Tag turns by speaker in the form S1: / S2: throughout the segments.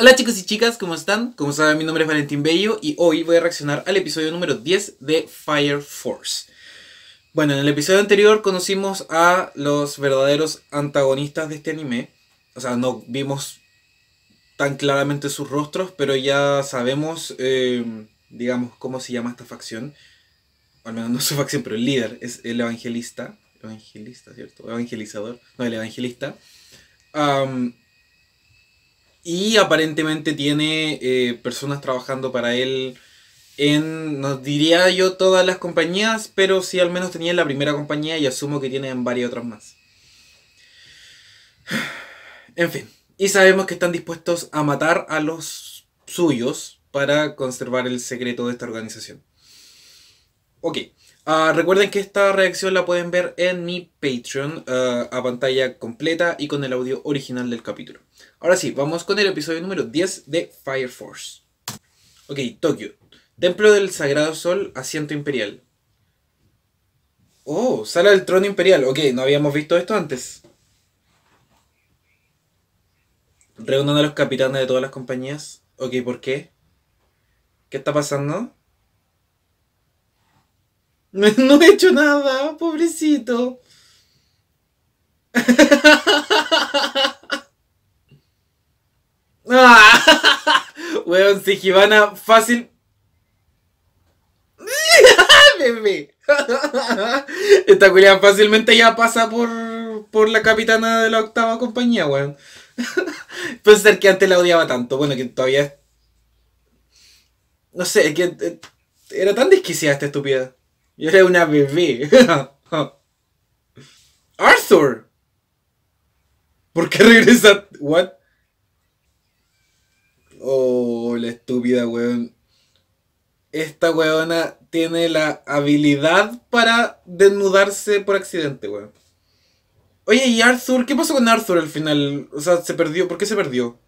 S1: Hola chicos y chicas, ¿cómo están? Como saben, mi nombre es Valentín Bello y hoy voy a reaccionar al episodio número 10 de Fire Force. Bueno, en el episodio anterior conocimos a los verdaderos antagonistas de este anime. O sea, no vimos tan claramente sus rostros, pero ya sabemos, eh, digamos, cómo se llama esta facción al menos no su facción, pero el líder es el evangelista, evangelista, ¿cierto? Evangelizador, no, el evangelista. y aparentemente tiene eh, personas trabajando para él en, no diría yo todas las compañías, pero sí al menos tenía la primera compañía y asumo que tiene varias otras más. En fin, y sabemos que están dispuestos a matar a los suyos para conservar el secreto de esta organización. Ok, ah, recuerden que esta reacción la pueden ver en mi Patreon ah, a pantalla completa y con el audio original del capítulo. Ahora sí, vamos con el episodio número 10 de Fire Force. Ok, Tokio. Templo del Sagrado Sol, asiento imperial. Oh, sala del trono imperial. Ok, no habíamos visto esto antes. Reunión a los capitanes de todas las compañías. Ok, ¿por qué? ¿Qué está pasando? No he hecho nada, pobrecito. Ah, weón, si Gibana fácil. Bebé. Esta culiada fácilmente ya pasa por, por la capitana de la octava compañía, weón. ser que antes la odiaba tanto. Bueno, que todavía. No sé, es que eh, era tan desquiciada esta estupidez. Yo era una bebé. Arthur. ¿Por qué regresa? What? Oh, la estúpida weón. Esta weona tiene la habilidad para desnudarse por accidente, weón. Oye, ¿y Arthur? ¿Qué pasó con Arthur al final? O sea, se perdió. ¿Por qué se perdió?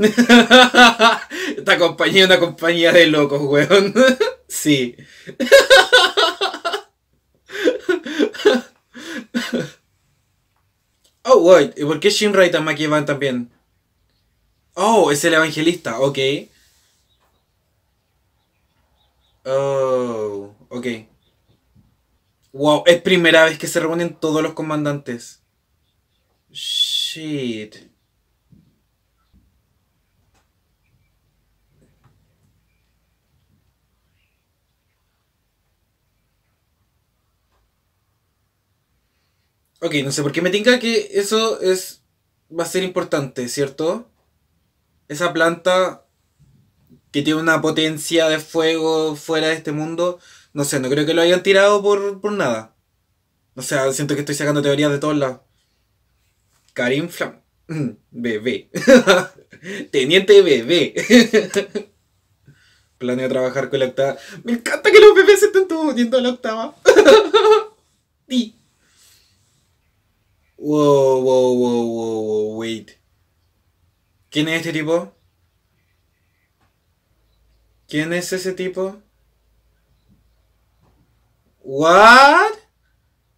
S1: Esta compañía es una compañía de locos, weón. sí. oh, wait. ¿Y por qué Shinra y Tamaki van también? Oh, es el evangelista, ok. Oh, ok. Wow, es primera vez que se reúnen todos los comandantes. Shit. Ok, no sé por qué me tinca que eso es. va a ser importante, ¿cierto? Esa planta que tiene una potencia de fuego fuera de este mundo. No sé, no creo que lo hayan tirado por, nada. O sea, siento que estoy sacando teorías de todos lados. Karim Flam. Bebé. Teniente bebé. Planeo trabajar con la octava. Me encanta que los bebés se estén todo a la octava. Wow, wow, wow, wow, wait. ¿Quién es este tipo? ¿Quién es ese tipo? ¿What?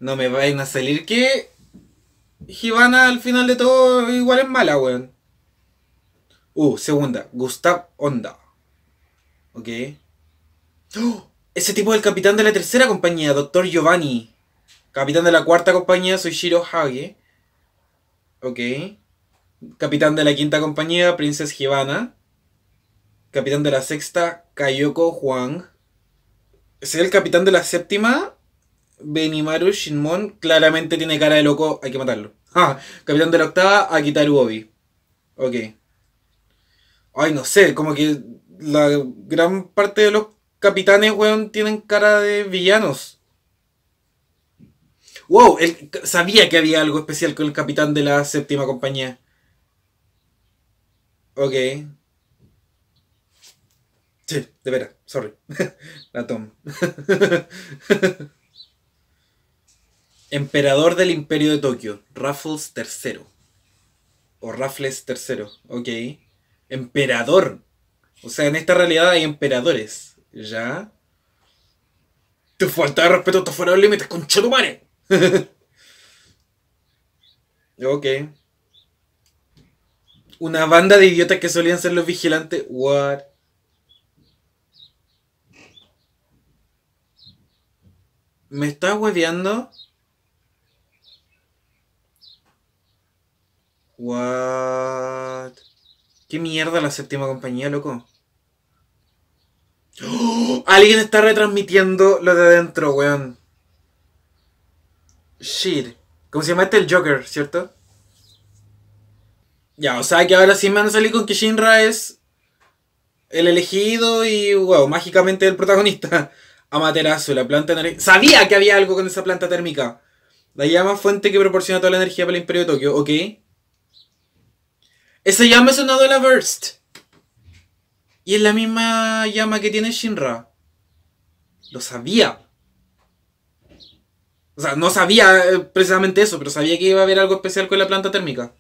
S1: No me vayan a salir que. Givana al final de todo igual es mala, weón. Uh, segunda. Gustav Onda. Ok. Ese tipo es el capitán de la tercera compañía, Doctor Giovanni. Capitán de la cuarta compañía, soy Shiro Hage. Ok. Capitán de la quinta compañía, Princess Hibana. Capitán de la sexta, Kayoko Juan. Es el capitán de la séptima, Benimaru Shinmon. Claramente tiene cara de loco, hay que matarlo. Ah, capitán de la octava, Akitaru Obi. Ok. Ay, no sé, como que la gran parte de los capitanes, weón, tienen cara de villanos wow, él sabía que había algo especial con el capitán de la séptima compañía. Ok. Sí, de veras, sorry. la Emperador del Imperio de Tokio, Raffles III. O Raffles III, ok. Emperador. O sea, en esta realidad hay emperadores. ¿Ya? Tu falta de respeto, te fuera de límites, conchetumare. ok. Una banda de idiotas que solían ser los vigilantes. What? ¿Me estás hueveando? What? ¿Qué mierda la séptima compañía, loco? ¡Oh! Alguien está retransmitiendo lo de adentro, weón. Shir, ¿Cómo se llama este? El Joker, ¿cierto? Ya, o sea que ahora sí me van a salir con que Shinra es el elegido y, wow, mágicamente el protagonista. Amaterasu, la planta energética. Sabía que había algo con esa planta térmica. La llama fuente que proporciona toda la energía para el Imperio de Tokio, ok. Esa llama es una la Burst. Y es la misma llama que tiene Shinra. Lo sabía. O sea, no sabía eh, precisamente eso, pero sabía que iba a haber algo especial con la planta térmica.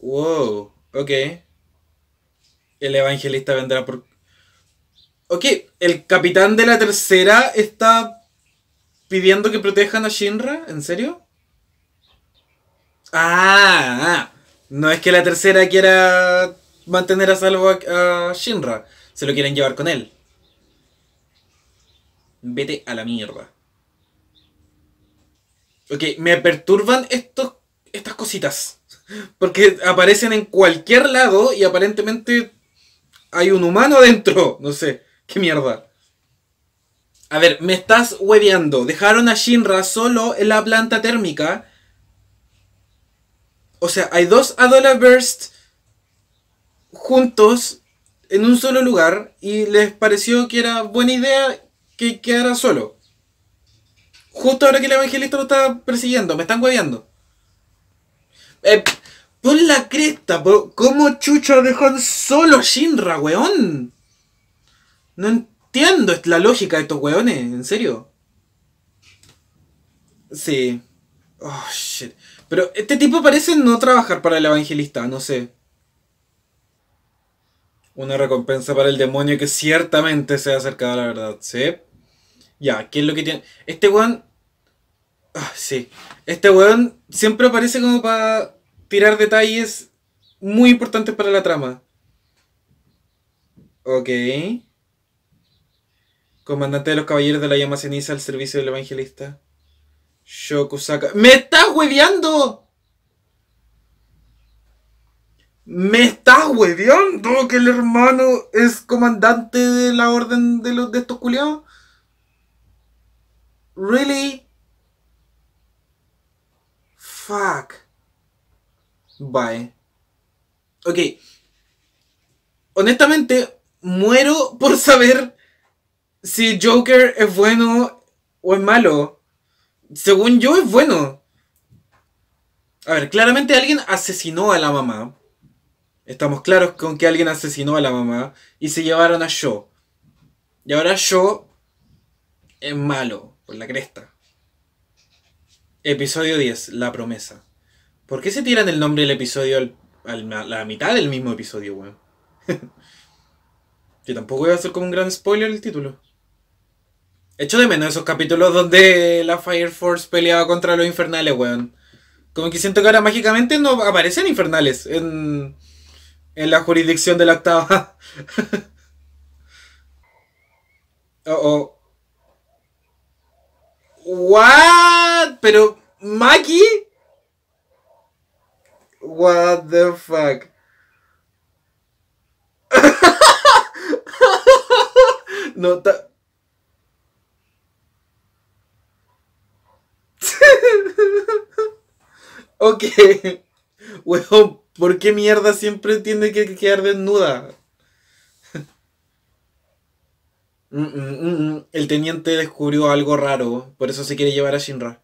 S1: Wow, ok. El evangelista vendrá por... Ok, el capitán de la tercera está pidiendo que protejan a Shinra, ¿en serio? Ah, ah. no es que la tercera quiera mantener a salvo a, a Shinra, se lo quieren llevar con él. Vete a la mierda. Ok, me perturban estos, estas cositas. Porque aparecen en cualquier lado y aparentemente hay un humano dentro. No sé, qué mierda. A ver, me estás hueveando. Dejaron a Shinra solo en la planta térmica. O sea, hay dos Adola Burst juntos en un solo lugar y les pareció que era buena idea que quedara solo. Justo ahora que el evangelista lo está persiguiendo, me están hueviando. Eh, por la cresta, ¿cómo Chucho dejó solo Shinra, weón? No entiendo la lógica de estos weones, en serio. Sí. Oh, shit. Pero este tipo parece no trabajar para el evangelista, no sé. Una recompensa para el demonio que ciertamente se ha acercado a la verdad, ¿sí? Ya, ¿qué es lo que tiene? Este weón. Ah, sí. Este weón siempre aparece como para tirar detalles muy importantes para la trama. Ok. Comandante de los Caballeros de la Llama Ceniza al servicio del evangelista. Shokusaka. ¡Me estás hueveando! ¡Me estás hueveando! Que el hermano es comandante de la orden de, los, de estos culiados. Really? Fuck. Bye. Ok. Honestamente, muero por saber si Joker es bueno o es malo. Según yo, es bueno. A ver, claramente alguien asesinó a la mamá. Estamos claros con que alguien asesinó a la mamá y se llevaron a yo. Y ahora yo es malo. Por la cresta. Episodio 10, La promesa. ¿Por qué se tiran el nombre del episodio a la mitad del mismo episodio, weón? Que tampoco iba a ser como un gran spoiler el título. Echo de menos esos capítulos donde la Fire Force peleaba contra los infernales, weón. Como que siento que ahora mágicamente no aparecen infernales en, en la jurisdicción de la octava. oh, oh. What? Pero, Maki? What the fuck? no, ok. Weón, ¿por qué mierda siempre tiene que quedar desnuda? Mm, mm, mm, el teniente descubrió algo raro, por eso se quiere llevar a Shinra.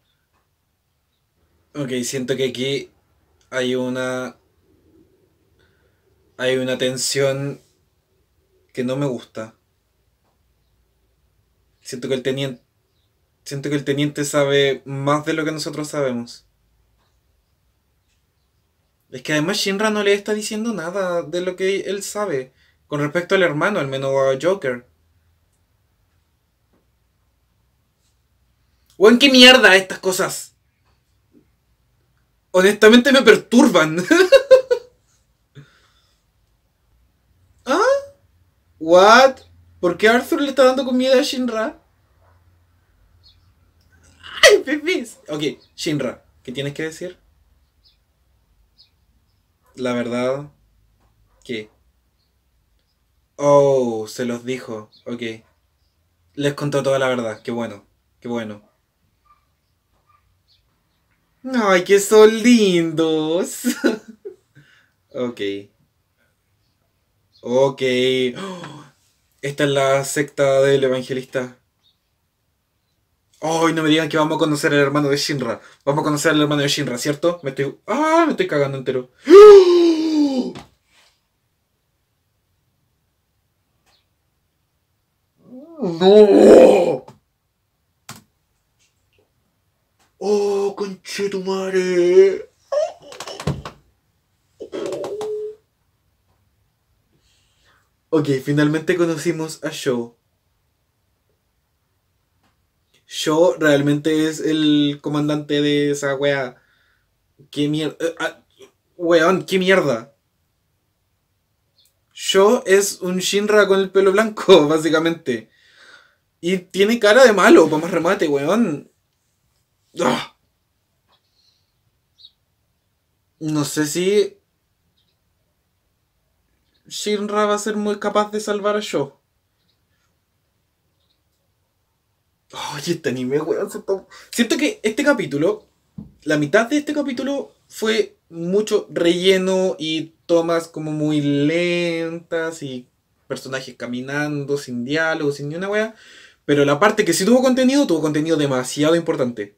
S1: Ok, siento que aquí hay una. Hay una tensión que no me gusta. Siento que el teniente. Siento que el teniente sabe más de lo que nosotros sabemos. Es que además Shinra no le está diciendo nada de lo que él sabe. Con respecto al hermano, al menos a Joker. qué mierda estas cosas. Honestamente me perturban. ¿Ah? ¿What? ¿Por qué Arthur le está dando comida a Shinra? ¡Ay, bebés! Ok, Shinra, ¿qué tienes que decir? La verdad. ¿Qué? Oh, se los dijo. Ok. Les contó toda la verdad. Qué bueno. Qué bueno. Ay, que son lindos. ok. Ok. esta es la secta del evangelista. Ay, no me digan que vamos a conocer al hermano de Shinra. Vamos a conocer al hermano de Shinra, ¿cierto? Me estoy. ¡Ah! Me estoy cagando entero. ¡No! ¡Oh, conchetumare! Ok, finalmente conocimos a Show. Show realmente es el comandante de esa wea. ¡Qué mierda! Eh, ah, weón, qué mierda. Show es un Shinra con el pelo blanco, básicamente. Y tiene cara de malo, vamos más remate, weón. Ah. No sé si. Shinra va a ser muy capaz de salvar a yo. Oye, este anime, weón, Siento que este capítulo, la mitad de este capítulo fue mucho relleno y tomas como muy lentas y personajes caminando sin diálogo, sin ni una weá. Pero la parte que sí tuvo contenido, tuvo contenido demasiado importante.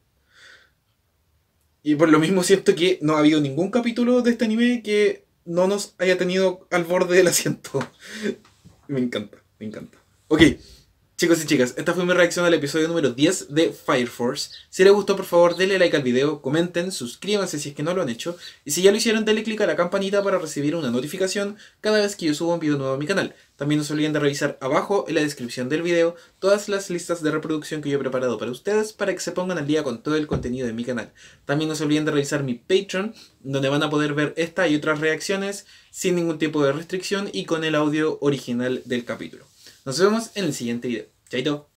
S1: Y por lo mismo siento que no ha habido ningún capítulo de este anime que no nos haya tenido al borde del asiento. Me encanta, me encanta. Ok. Chicos y chicas, esta fue mi reacción al episodio número 10 de Fire Force. Si les gustó, por favor, denle like al video, comenten, suscríbanse si es que no lo han hecho. Y si ya lo hicieron, denle click a la campanita para recibir una notificación cada vez que yo suba un video nuevo a mi canal. También no se olviden de revisar abajo en la descripción del video todas las listas de reproducción que yo he preparado para ustedes para que se pongan al día con todo el contenido de mi canal. También no se olviden de revisar mi Patreon, donde van a poder ver esta y otras reacciones sin ningún tipo de restricción y con el audio original del capítulo. Nos vemos en el siguiente video. Chaito.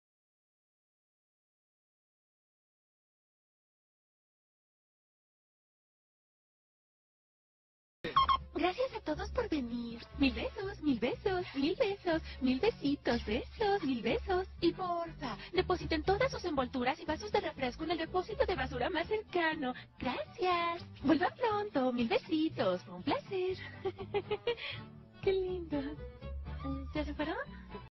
S1: Gracias a todos por venir. Mil besos, mil besos, mil besos, mil besitos, besos, mil besos. Y porfa, depositen todas sus envolturas y vasos de refresco en el depósito de basura más cercano. Gracias. Vuelva pronto, mil besitos. un placer. Qué lindo. se separó?